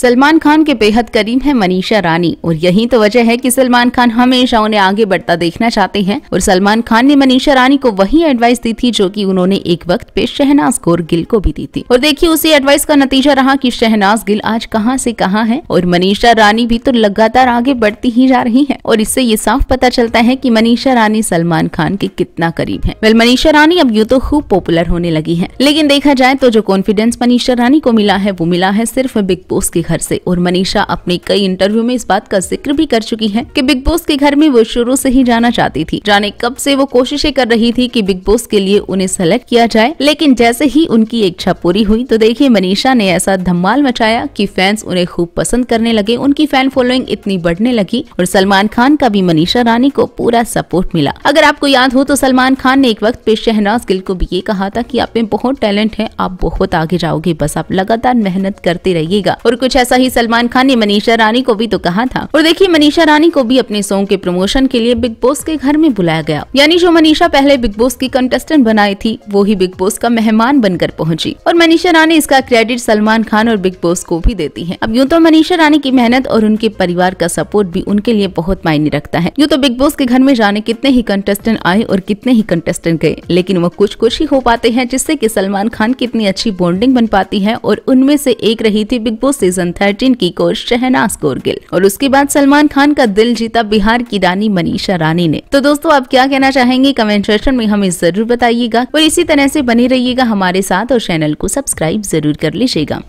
सलमान खान के बेहद करीब है मनीषा रानी और यही तो वजह है कि सलमान खान हमेशा उन्हें आगे बढ़ता देखना चाहते हैं और सलमान खान ने मनीषा रानी को वही एडवाइस दी थी जो कि उन्होंने एक वक्त पे शहनाज गौर गिल को भी दी थी और देखिए उसी एडवाइस का नतीजा रहा कि शहनाज गिल आज कहाँ से कहां है और मनीषा रानी भी तो लगातार आगे बढ़ती ही जा रही है और इससे ये साफ पता चलता है की मनीषा रानी सलमान खान के कितना करीब है वेल मनीषा रानी अब यू तो खूब पॉपुलर होने लगी है लेकिन देखा जाए तो जो कॉन्फिडेंस मनीषा रानी को मिला है वो मिला है सिर्फ बिग बॉस के घर से और मनीषा अपने कई इंटरव्यू में इस बात का जिक्र भी कर चुकी है कि बिग बॉस के घर में वो शुरू से ही जाना चाहती थी जाने कब से वो कोशिशें कर रही थी कि बिग बॉस के लिए उन्हें सेलेक्ट किया जाए लेकिन जैसे ही उनकी इच्छा पूरी हुई तो देखिए मनीषा ने ऐसा धमाल मचाया कि फैंस उन्हें खूब पसंद करने लगे उनकी फैन फॉलोइंग इतनी बढ़ने लगी और सलमान खान का भी मनीषा रानी को पूरा सपोर्ट मिला अगर आपको याद हो तो सलमान खान ने एक वक्त पे शहनाज गिल को भी ये कहा था की आप में बहुत टैलेंट है आप बहुत आगे जाओगे बस आप लगातार मेहनत करते रहिएगा और कुछ ऐसा ही सलमान खान ने मनीषा रानी को भी तो कहा था और देखिए मनीषा रानी को भी अपने सॉन्ग के प्रमोशन के लिए बिग बॉस के घर में बुलाया गया यानी जो मनीषा पहले बिग बॉस की कंटेस्टेंट बनाई थी वो ही बिग बॉस का मेहमान बनकर पहुंची और मनीषा रानी इसका क्रेडिट सलमान खान और बिग बॉस को भी देती है अब यूँ तो मनीषा रानी की मेहनत और उनके परिवार का सपोर्ट भी उनके लिए बहुत मायने रखता है यूँ तो बिग बॉस के घर में जाने कितने ही कंटेस्टेंट आए और कितने ही कंटेस्टेंट गए लेकिन वो कुछ कुछ ही हो पाते हैं जिससे की सलमान खान की इतनी अच्छी बॉन्डिंग बन पाती है और उनमें से एक रही थी बिग बॉस सीजन 2013 की को शहनाज गोरगिल और उसके बाद सलमान खान का दिल जीता बिहार की रानी मनीषा रानी ने तो दोस्तों आप क्या कहना चाहेंगे कमेंट सेक्शन में हमें जरूर बताइएगा और इसी तरह से बने रहिएगा हमारे साथ और चैनल को सब्सक्राइब जरूर कर लीजिएगा